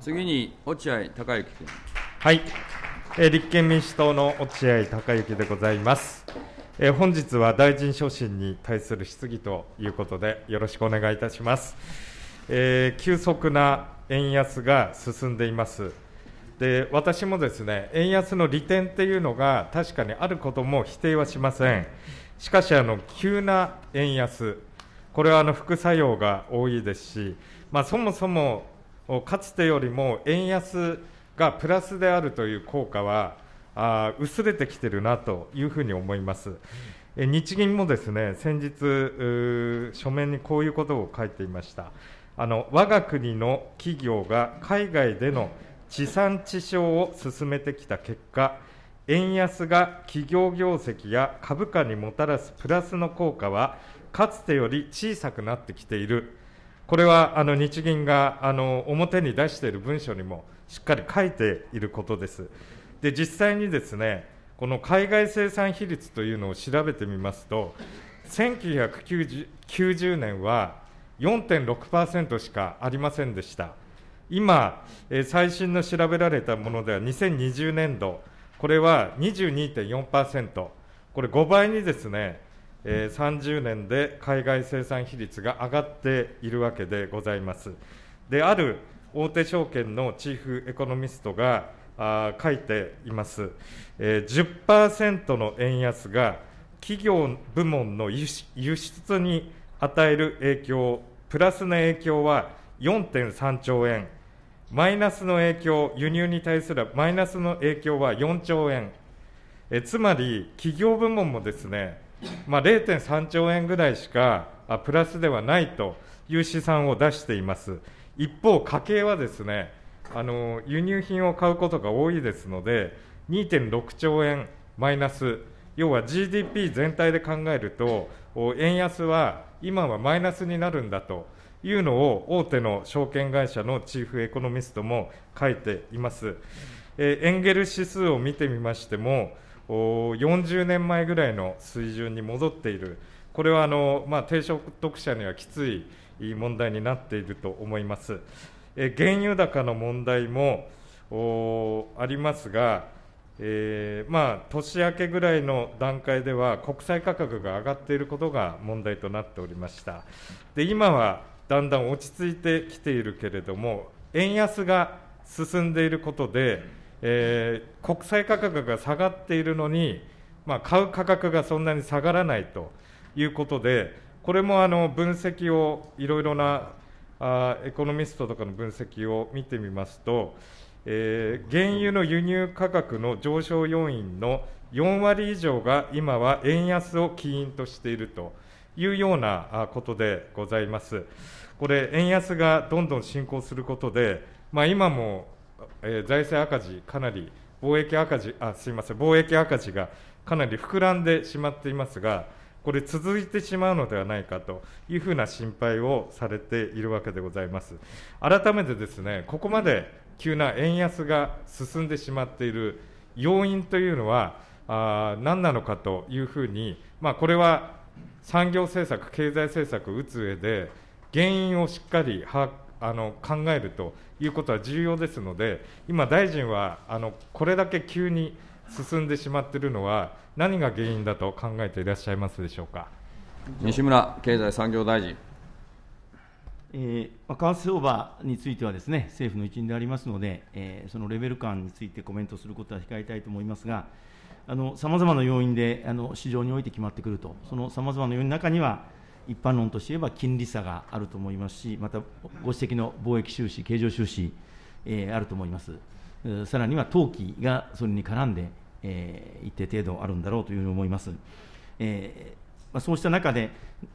次に落合孝之君。はい、えー、立憲民主党の落合孝之でございます。えー、本日は大臣昇進に対する質疑ということで、よろしくお願いいたします。えー、急速な円安が進んでいます。で私もですね円安の利点っていうのが確かにあることも否定はしません。しかしあの急な円安これはあの副作用が多いですし、まあ、そもそもかつてよりも円安がプラスであるという効果はあ薄れてきてるなというふうに思います。え日銀もですね先日、書面にこういうことを書いていました。あの我が国の企業が海外での地産地消を進めてきた結果、円安が企業業績や株価にもたらすプラスの効果は、かつてより小さくなってきているこれはあの日銀があの表に出している文書にもしっかり書いていることです。で実際にですねこの海外生産比率というのを調べてみますと、1990年は4.6%しかありませんでした。今、え最新の調べられたものでは2020年度、これは22.4%、これ5倍にですね、えー、30年で海外生産比率が上がっているわけでございます。である大手証券のチーフエコノミストがあ書いています、えー、10%の円安が企業部門の輸出に与える影響、プラスの影響は4.3兆円、マイナスの影響、輸入に対するマイナスの影響は4兆円、えつまり企業部門もですねまあ、0.3兆円ぐらいしかプラスではないという試算を出しています。一方、家計はですねあの輸入品を買うことが多いですので、2.6兆円マイナス、要は GDP 全体で考えると、円安は今はマイナスになるんだというのを大手の証券会社のチーフエコノミストも書いています。えエンゲル指数を見てみましても、40年前ぐらいの水準に戻っている、これはあの、まあ、低所得者にはきつい問題になっていると思います。え原油高の問題もありますが、えー、まあ、年明けぐらいの段階では国際価格が上がっていることが問題となっておりましたで今はだんだん落ち着いてきているけれども円安が進んでいることでえー、国際価格が下がっているのに、まあ、買う価格がそんなに下がらないということで、これもあの分析をいろいろなあエコノミストとかの分析を見てみますと、えー、原油の輸入価格の上昇要因の4割以上が今は円安を起因としているというようなことでございます。これ、円安がどんどん進行することで、まあ、今もえー、財政赤字、かなり貿易赤字、あすみません、貿易赤字がかなり膨らんでしまっていますが、これ、続いてしまうのではないかというふうな心配をされているわけでございます。改めてですね、ここまで急な円安が進んでしまっている要因というのは、あ何なのかというふうに、まあ、これは産業政策、経済政策打つ上で、原因をしっかり把握あの考えるということは重要ですので、今、大臣はあのこれだけ急に進んでしまっているのは、何が原因だと考えていらっしゃいますでしょうか西村経済産業大臣。えー、為替相場についてはですね政府の一員でありますので、えー、そのレベル感についてコメントすることは控えたいと思いますが、さまざまな要因であの市場において決まってくると、そのさまざまな要因の中には、一般論として言えば金利差があると思いますし、またご指摘の貿易収支、経常収支、えー、あると思います、さらには投機がそれに絡んで、えー、一定程度あるんだろうというふうに思います。えーまあ、そうした中で、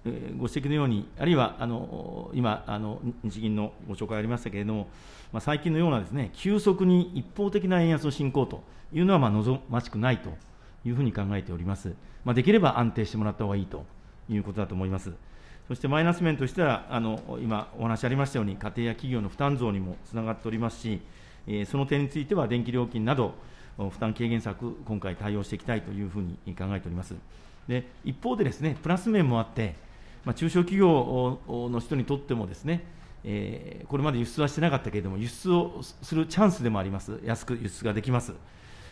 えご指摘のように、あるいはあの今あの、日銀のご紹介ありましたけれども、まあ、最近のようなです、ね、急速に一方的な円安の進行というのは、まあ、望ましくないというふうに考えております。まあ、できれば安定してもらった方がいいということだと思います。そしてマイナス面としては、あの今お話ありましたように、家庭や企業の負担増にもつながっておりますし、えその点については電気料金など、負担軽減策、今回対応していきたいというふうに考えております。で一方でですね、プラス面もあって、まあ、中小企業の人にとってもですね、えー、これまで輸出はしてなかったけれども、輸出をするチャンスでもあります、安く輸出ができます、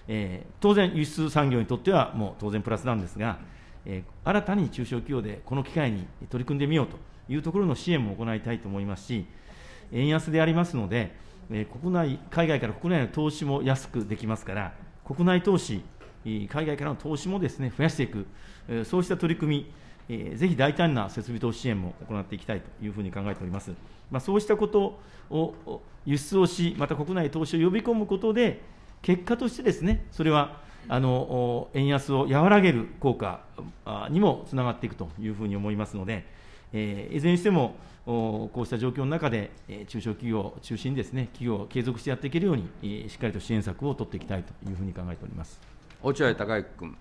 えー、当然、輸出産業にとってはもう当然プラスなんですが、えー、新たに中小企業でこの機会に取り組んでみようというところの支援も行いたいと思いますし、円安でありますので、えー、国内海外から国内の投資も安くできますから、国内投資、海外からの投資もです、ね、増やしていく、えー、そうした取り組み、えー、ぜひ大胆な設備投資支援も行っていきたいというふうに考えております。まあ、そうしたことを輸出をし、また国内投資を呼び込むことで、結果としてですね、それはあの円安を和らげる効果にもつながっていくというふうに思いますので、えー、いずれにしても、こうした状況の中で、中小企業を中心にです、ね、企業を継続してやっていけるように、しっかりと支援策を取っていきたいというふうに考えております落合隆之君。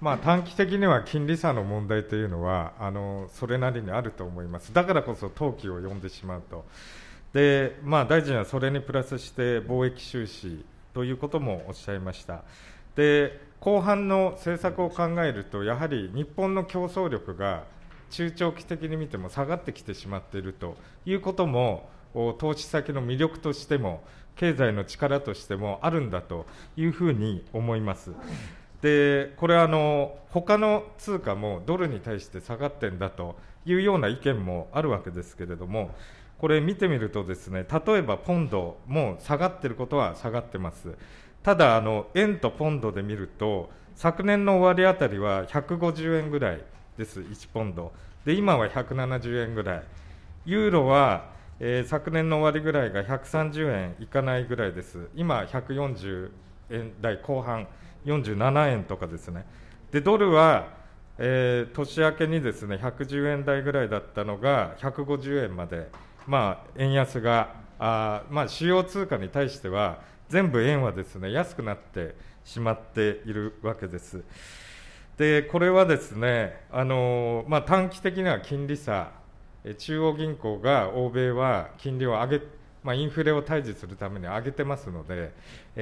まあ、短期的には金利差の問題というのはあのそれなりにあると思います、だからこそ投機を呼んでしまうと、でまあ、大臣はそれにプラスして貿易収支ということもおっしゃいました。で後半の政策を考えるとやはり日本の競争力が中長期的に見ても下がってきてしまっているということも投資先の魅力としても経済の力としてもあるんだというふうに思います。でこれはあの他の通貨もドルに対して下がってんだというような意見もあるわけですけれどもこれ見てみるとですね例えばポンドも下がってることは下がってますただあの円とポンドで見ると昨年の終わりあたりは150円ぐらいです1ポンドで今は170円ぐらいユーロは、えー、昨年の終わりぐらいが130円いかないぐらいです今140円台後半47円とかですねでドルは、えー、年明けにですね110円台ぐらいだったのが150円まで、まあ、円安があ、まあ、主要通貨に対しては全部円はですね安くなってしまっているわけです。でこれはですねあの、まあ、短期的な金利差中央銀行が欧米は金利を上げ、まあ、インフレを対峙するために上げてますので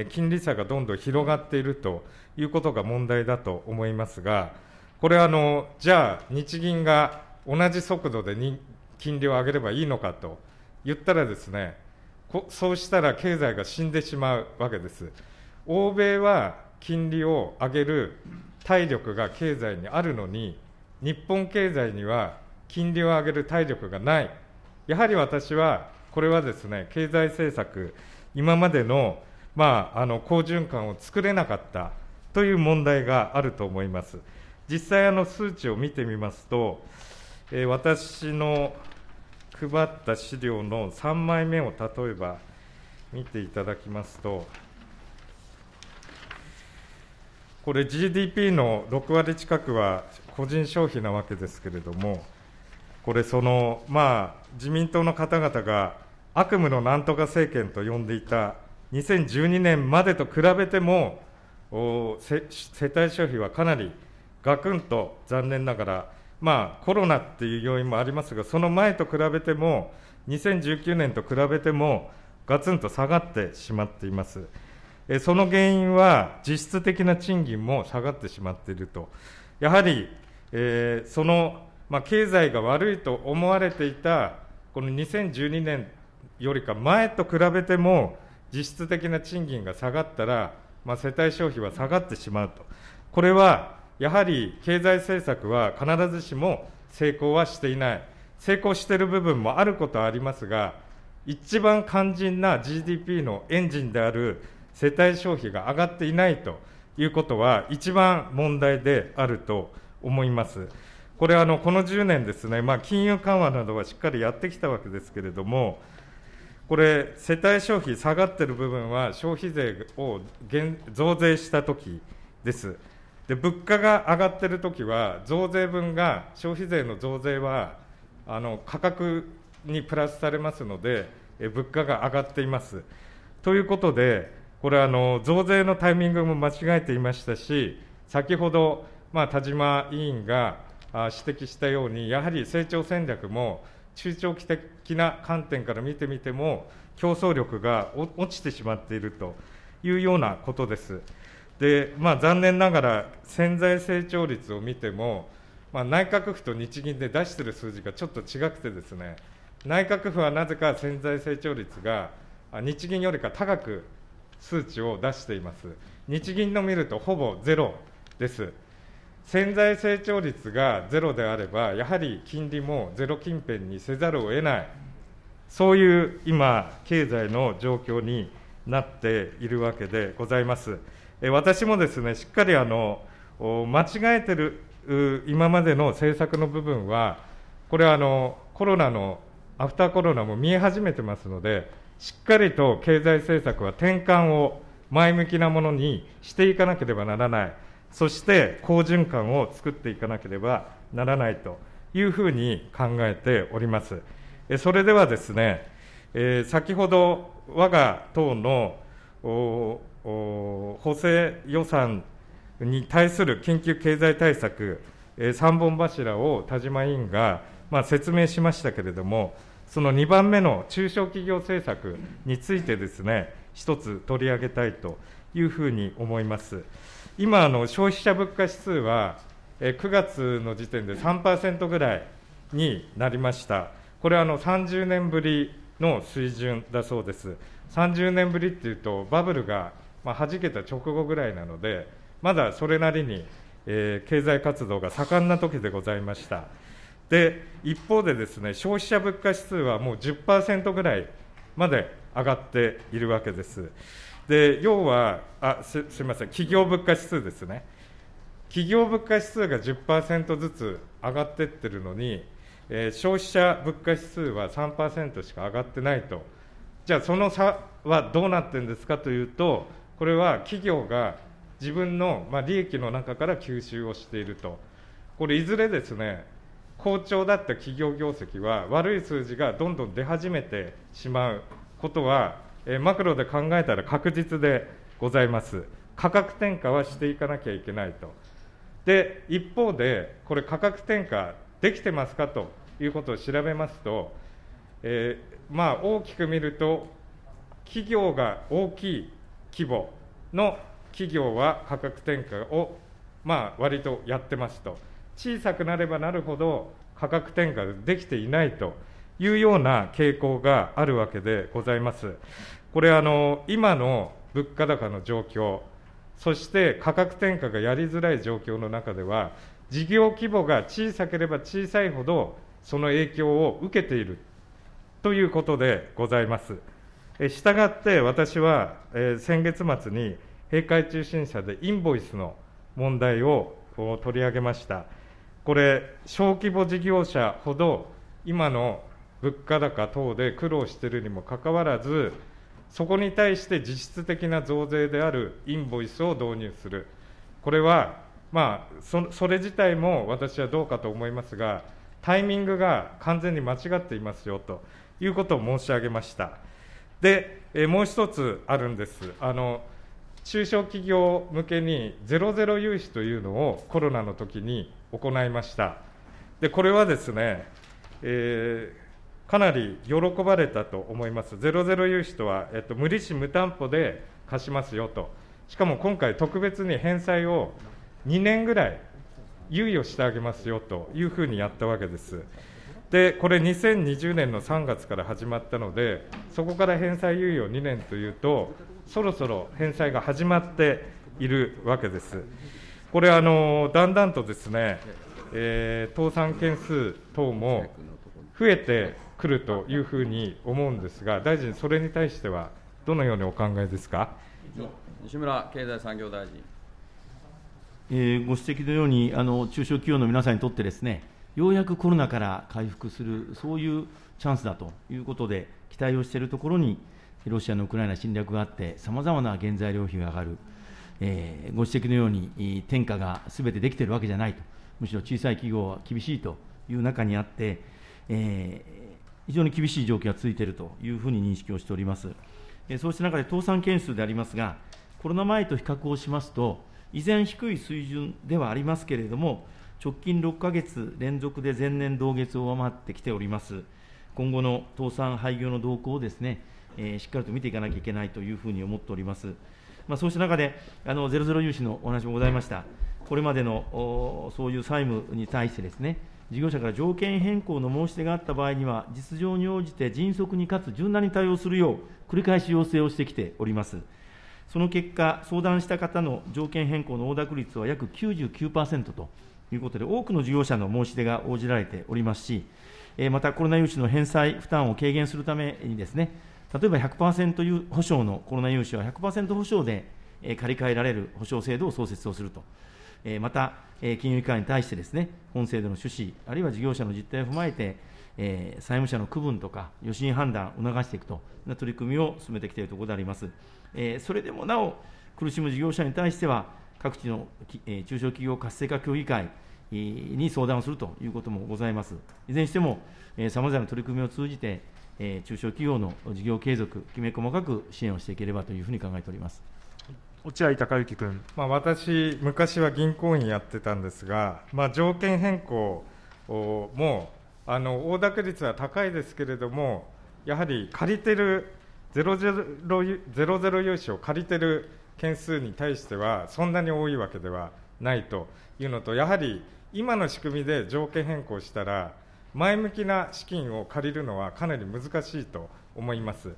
金利差がどんどん広がっているということが問題だと思いますがこれはあのじゃあ日銀が同じ速度で金利を上げればいいのかと言ったらですねそうしたら経済が死んでしまうわけです。欧米は金利を上げる体力が経済にあるのに、日本経済には金利を上げる体力がない、やはり私は、これはですね、経済政策、今までの,、まあ、あの好循環を作れなかったという問題があると思います。実際あの数値を見てみますと、えー、私の配った資料の3枚目を例えば見ていただきますと、これ、GDP の6割近くは個人消費なわけですけれども、これ、そのまあ、自民党の方々が悪夢のなんとか政権と呼んでいた2012年までと比べても、世帯消費はかなりガクンと残念ながらまあ、コロナっていう要因もありますが、その前と比べても、2019年と比べても、ガツンと下がってしまっています。その原因は、実質的な賃金も下がってしまっていると、やはり、えー、その、まあ、経済が悪いと思われていた、この2012年よりか前と比べても、実質的な賃金が下がったら、まあ、世帯消費は下がってしまうと、これはやはり経済政策は必ずしも成功はしていない、成功している部分もあることはありますが、一番肝心な GDP のエンジンである世帯消費が上がっていないということは、一番問題であると思います。これあの、この10年ですね、まあ、金融緩和などはしっかりやってきたわけですけれども、これ、世帯消費下がっている部分は、消費税を減増税したときです。で物価が上がってるときは、増税分が、消費税の増税はあの価格にプラスされますので、え物価が上がっています。ということで、これあの、増税のタイミングも間違えていましたし、先ほど、まあ、田島委員が指摘したように、やはり成長戦略も中長期的な観点から見てみても、競争力が落ちてしまっているというようなことです。で、まあ、残念ながら潜在成長率を見ても、まあ、内閣府と日銀で出している数字がちょっと違くてですね内閣府はなぜか潜在成長率が日銀よりか高く数値を出しています日銀の見るとほぼゼロです潜在成長率がゼロであればやはり金利もゼロ近辺にせざるを得ないそういう今経済の状況になっているわけでございます。私もですね、しっかりあの間違えてる今までの政策の部分は、これはあのコロナの、アフターコロナも見え始めてますので、しっかりと経済政策は転換を前向きなものにしていかなければならない、そして好循環を作っていかなければならないというふうに考えております。それではですね、先ほど我が党の補正予算に対する緊急経済対策、三本柱を田島委員が、まあ、説明しましたけれども、その2番目の中小企業政策についてですね、一つ取り上げたいというふうに思います。今、あの消費者物価指数は、9月の時点で3%ぐらいになりました。これはあの30年ぶりの水準だそうです。30年ぶりっていうと、バブルがまあ、弾けた直後ぐらいなので、まだそれなりに、えー、経済活動が盛んな時でございました。で、一方でですね、消費者物価指数はもう10%ぐらいまで上がっているわけです。で、要は、あすみません、企業物価指数ですね。企業物価指数が10%ずつ上がっていってるのに、えー、消費者物価指数は3%しか上がってないと、じゃあ、その差はどうなってるんですかというと、これは企業が自分の、まあ、利益の中から吸収をしていると、これ、いずれですね、好調だった企業業績は、悪い数字がどんどん出始めてしまうことは、えマクロで考えたら確実でございます。価格転嫁はしていかなきゃいけないと。で、一方で、これ、価格転嫁できてますかということを調べますと、えー、まあ、大きく見ると、企業が大きい規模の企業は価格転嫁をまあ割とやってますと、小さくなればなるほど価格転嫁できていないというような傾向があるわけでございます。これあの今の物価高の状況、そして価格転嫁がやりづらい状況の中では、事業規模が小さければ小さいほど、その影響を受けているということでございます。したがって私は、え先月末に閉会中審査でインボイスの問題を取り上げました。これ、小規模事業者ほど今の物価高等で苦労しているにもかかわらず、そこに対して実質的な増税であるインボイスを導入する、これは、まあ、そそれ自体も私はどうかと思いますが、タイミングが完全に間違っていますよということを申し上げました。で、えもう一つあるんです。あの中小企業向けにゼロゼロ融資というのをコロナの時に行いました。でこれはですね、えー、かなり喜ばれたと思います。ゼロゼロ融資とは、えっと、無利子無担保で貸しますよと。しかも今回特別に返済を2年ぐらい猶予してあげますよというふうにやったわけです。でこれ2020年の3月から始まったのでそこから返済猶予2年というとそろそろ返済が始まっているわけです。これあのだんだんとですね、えー、倒産件数等も増えてくるというふうに思うんですが、大臣、それに対してはどのようにお考えですか西村経済産業大臣。えご指摘のようにあの、中小企業の皆さんにとってですね、ようやくコロナから回復する、そういうチャンスだということで、期待をしているところに、ロシアのウクライナ侵略があって、さまざまな原材料費が上がる、えー、ご指摘のように、転嫁がすべてできているわけじゃないと、むしろ小さい企業は厳しいという中にあって、えー、非常に厳しい状況が続いているというふうに認識をしております。えー、そうした中で倒産件数でありますが、コロナ前と比較をしますと、依然低い水準ではありますけれども、直近6か月連続で前年同月を上回ってきております。今後の倒産、廃業の動向をですね、えー、しっかりと見ていかなきゃいけないというふうに思っております。まあ、そうした中で、あのゼロゼロ融資のお話もございました、これまでのそういう債務に対してですね、事業者から条件変更の申し出があった場合には、実情に応じて迅速にかつ柔軟に対応するよう、繰り返し要請をしてきております。その結果、相談した方の条件変更の応諾率は約99%と。いうことで、多くの事業者の申し出が応じられておりますし、またコロナ融資の返済負担を軽減するためにですね、例えば100%保証のコロナ融資は100%保証で借り換えられる保証制度を創設をすると、また金融機関に対してですね、本制度の趣旨、あるいは事業者の実態を踏まえて、え債務者の区分とか予診判断を促していくとな取り組みを進めてきているところであります。えそれでもなお苦しむ事業者に対しては各地の、中小企業活性化協議会に相談をするということもございます。いずれにしても、さまざまな取り組みを通じて、中小企業の事業継続、きめ細かく支援をしていければというふうに考えております。落合隆之君、まあ、私、昔は銀行員やってたんですが、まあ、条件変更もあの大高率は高いですけれども、やはり借りてるゼロゼロ融資を借りてる件数に対しては、そんなに多いわけではないというのと、やはり今の仕組みで条件変更したら、前向きな資金を借りるのはかなり難しいと思います。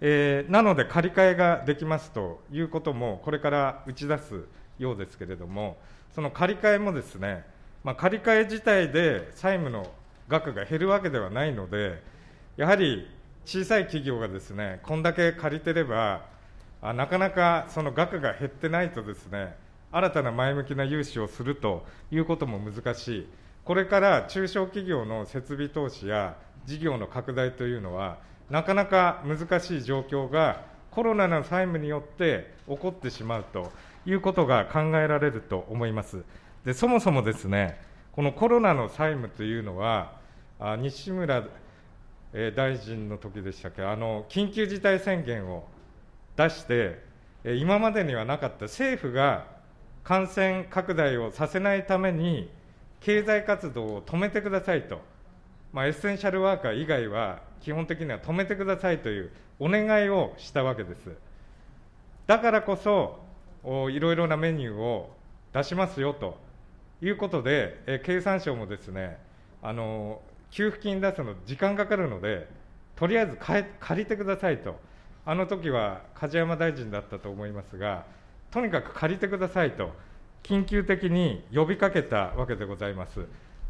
えー、なので、借り換えができますということも、これから打ち出すようですけれども、その借り換えもですね、まあ、借り換え自体で債務の額が減るわけではないので、やはり小さい企業がですね、こんだけ借りてれば、あなかなかその額が減ってないとですね新たな前向きな融資をするということも難しい、これから中小企業の設備投資や事業の拡大というのは、なかなか難しい状況がコロナの債務によって起こってしまうということが考えられると思います。でそもそもですねこのコロナの債務というのは、あ西村大臣の時でしたっけ、あの緊急事態宣言を出して、今までにはなかった政府が感染拡大をさせないために、経済活動を止めてくださいと、まあ、エッセンシャルワーカー以外は基本的には止めてくださいというお願いをしたわけです。だからこそ、いろいろなメニューを出しますよということで、え経産省もですね、あの給付金出すの時間かかるので、とりあえず借りてくださいとあの時は梶山大臣だったと思いますが、とにかく借りてくださいと、緊急的に呼びかけたわけでございます。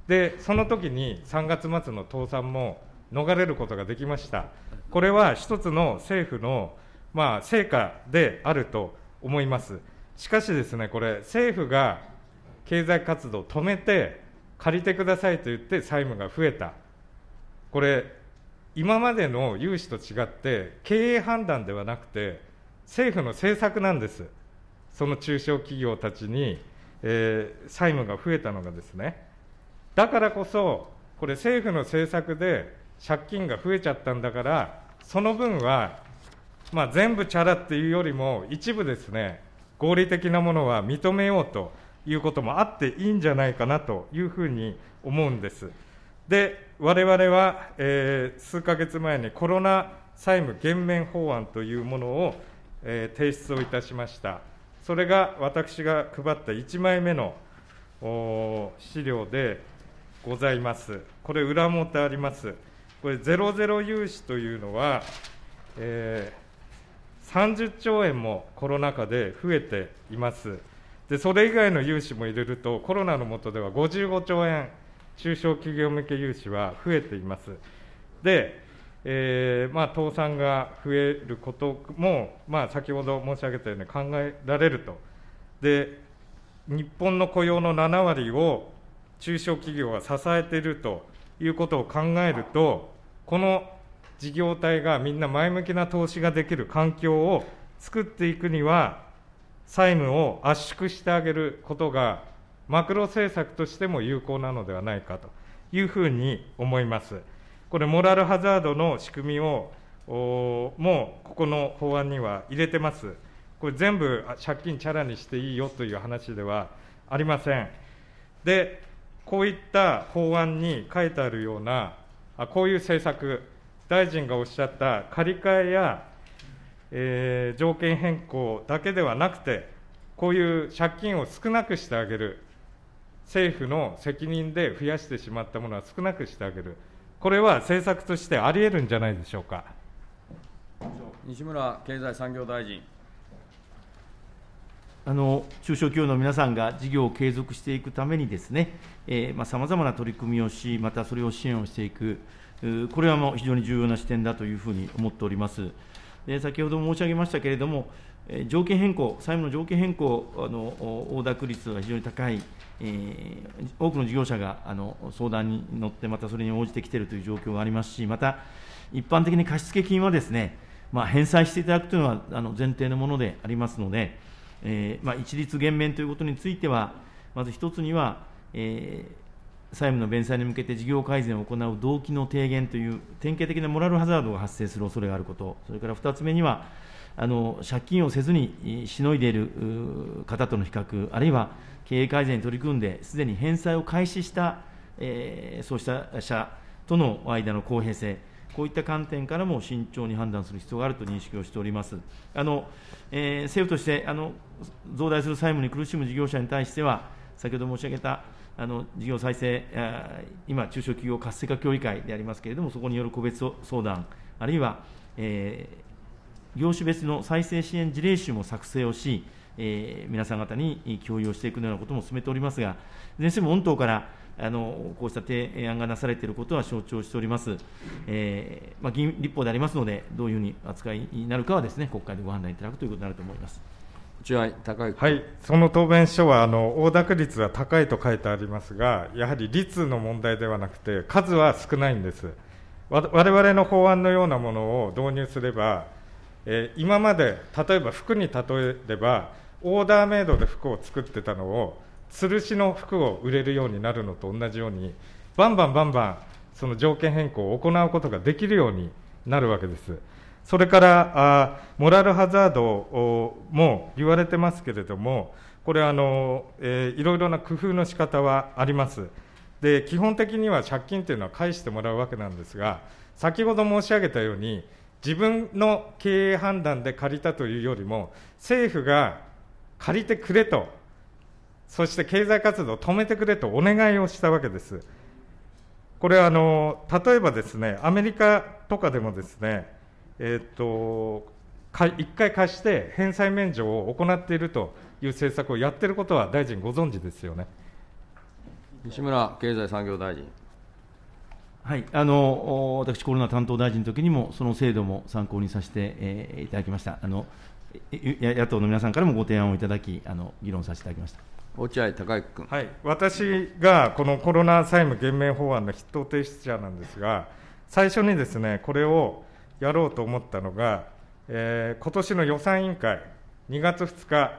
で、その時に3月末の倒産も逃れることができました。これは一つの政府の、まあ、成果であると思います。しかしですね、これ、政府が経済活動を止めて、借りてくださいと言って債務が増えた。これ、今までの融資と違って経営判断ではなくて政府の政策なんですその中小企業たちに、えー、債務が増えたのがですねだからこそこれ政府の政策で借金が増えちゃったんだからその分は、まあ、全部チャラっていうよりも一部ですね合理的なものは認めようということもあっていいんじゃないかなというふうに思うんです。で、我々は、えー、数か月前にコロナ債務減免法案というものを、えー、提出をいたしました。それが私が配った1枚目の資料でございます。これ、裏表あります。これ、ゼロゼロ融資というのは、えー、30兆円もコロナ禍で増えています。で、それ以外の融資も入れると、コロナの下では55兆円中小企業向け融資は増えています。で、えーまあ、倒産が増えることも、まあ、先ほど申し上げたように考えられると。で日本の雇用の7割を中小企業が支えているということを考えると、この事業体がみんな前向きな投資ができる環境を作っていくには、債務を圧縮してあげることがマクロ政策としても有効なのではないかというふうに思います。これ、モラルハザードの仕組みをもうここの法案には入れてます。これ全部借金チャラにしていいよという話ではありません。で、こういった法案に書いてあるような、あこういう政策、大臣がおっしゃった借り換えや、えー、条件変更だけではなくて、こういう借金を少なくしてあげる、政府の責任で増やしてしまったものは少なくしてあげる、これは政策としてありえるんじゃないでしょうか。西村経済産業大臣あの中小企業の皆さんが事業を継続していくためにですね、さまざ、まな取り組みをし、またそれを支援をしていく、これはもう非常に重要な視点だというふうに思っております。先ほど申し上げましたけれども、条件変更、債務の条件変更の応諾率が非常に高い、多くの事業者が相談に乗って、またそれに応じてきているという状況がありますし、また一般的に貸付金はですね、まあ、返済していただくというのはあの前提のものでありますので、えーまあ、一律減免ということについては、まず一つには、えー、債務の弁済に向けて事業改善を行う動機の低減という典型的なモラルハザードが発生する恐れがあること、それから2つ目には、借金をせずにしのいでいる方との比較、あるいは経営改善に取り組んで、すでに返済を開始した、えー、そうした者との間の公平性、こういった観点からも慎重に判断する必要があると認識をしております。あのえー、政府としてあの増大する債務に苦しむ事業者に対しては、先ほど申し上げたあの事業再生、今、中小企業活性化協議会でありますけれども、そこによる個別相談、あるいは、えー、業種別の再生支援事例集も作成をし、えー、皆さん方に共有をしていくようなことも進めておりますが、先生も御党からあのこうした提案がなされていることは承知をしております、えーまあ、議員立法でありますので、どういうふうに扱いになるかはです、ね、国会でご判断いただくということになると思います。はい、その答弁書はあの、大高率は高いと書いてありますが、やはり率の問題ではなくて、数は少ないんです。われわれの法案のようなものを導入すれば、えー、今まで例えば服に例えればオーダーメイドで服を作ってたのを吊るしの服を売れるようになるのと同じようにバンバンバンバンその条件変更を行うことができるようになるわけです。それからあモラルハザードも言われてますけれども、これあの、えー、いろいろな工夫の仕方はあります。で基本的には借金というのは返してもらうわけなんですが、先ほど申し上げたように、自分の経営判断で借りたというよりも、政府が借りてくれと、そして経済活動を止めてくれとお願いをしたわけです。これあの、例えばですね、アメリカとかでもですね、えっ、と、1回貸して返済免除を行っているという政策をやっていることは大臣、ご存知ですよね。西村経済産業大臣。はい、あの私、コロナ担当大臣の時にも、その制度も参考にさせて、えー、いただきましたあの、野党の皆さんからもご提案をいただき、あの議論させていただきました落合隆之君、はい、私がこのコロナ債務減免法案の筆頭提出者なんですが、最初にですねこれをやろうと思ったのが、えー、今年の予算委員会、2月2日、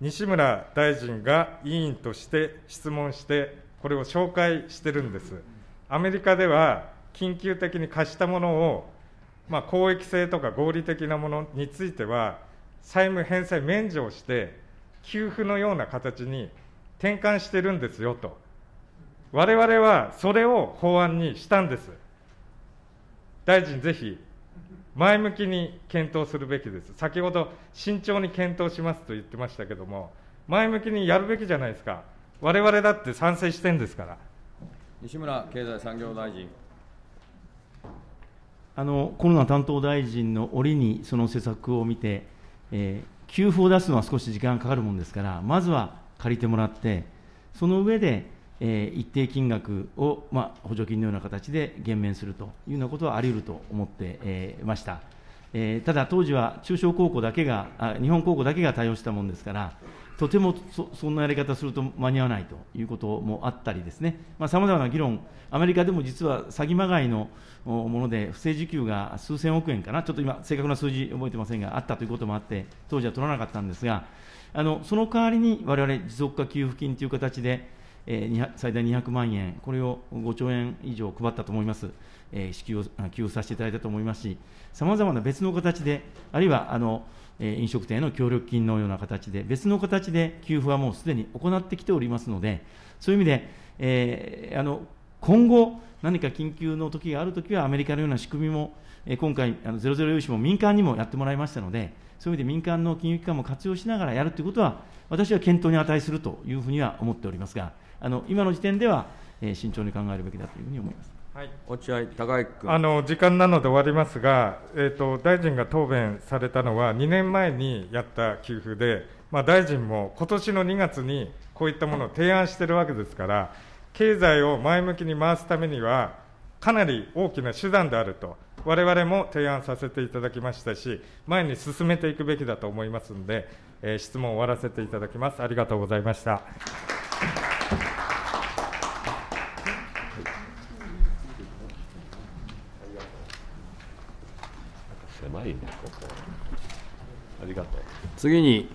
西村大臣が委員として質問して、これを紹介してるんです。アメリカでは緊急的に貸したものを、まあ、公益性とか合理的なものについては、債務返済免除をして、給付のような形に転換してるんですよと、われわれはそれを法案にしたんです。大臣、ぜひ前向きに検討するべきです。先ほど、慎重に検討しますと言ってましたけども、前向きにやるべきじゃないですか、われわれだって賛成してんですから。西村経済産業大臣。あのコロナ担当大臣の折にその施策を見て、えー、給付を出すのは少し時間がかかるもんですから、まずは借りてもらって、その上で、えー、一定金額を、まあ、補助金のような形で減免するというようなことはあり得ると思って、えー、ました。えー、ただ当時は中小高校だけが、あ日本高校だけが対応したもんですから、とてもそんなやり方すると間に合わないということもあったりですね、さまざ、まな議論、アメリカでも実は詐欺まがいのもので、不正受給が数千億円かな、ちょっと今、正確な数字覚えてませんが、あったということもあって、当時は取らなかったんですが、あのその代わりにわれわれ持続化給付金という形で、えー、最大200万円、これを5兆円以上配ったと思います、えー、支給を給付させていただいたと思いますし、さまざまな別の形で、あるいはあの、飲食店への協力金のような形で、別の形で給付はもうすでに行ってきておりますので、そういう意味で、えあの今後、何か緊急の時があるときは、アメリカのような仕組みも、え今回、あのゼロゼロ融資も民間にもやってもらいましたので、そういう意味で民間の金融機関も活用しながらやるということは、私は検討に値するというふうには思っておりますが、あの今の時点では、え慎重に考えるべきだというふうに思います。はい、落合孝之君あの時間なので終わりますが、えーと、大臣が答弁されたのは、2年前にやった給付で、まあ、大臣も今年の2月にこういったものを提案しているわけですから、経済を前向きに回すためには、かなり大きな手段であると、われわれも提案させていただきましたし、前に進めていくべきだと思いますので、えー、質問を終わらせていただきます。ありがとうございましたい、ありがとう。次に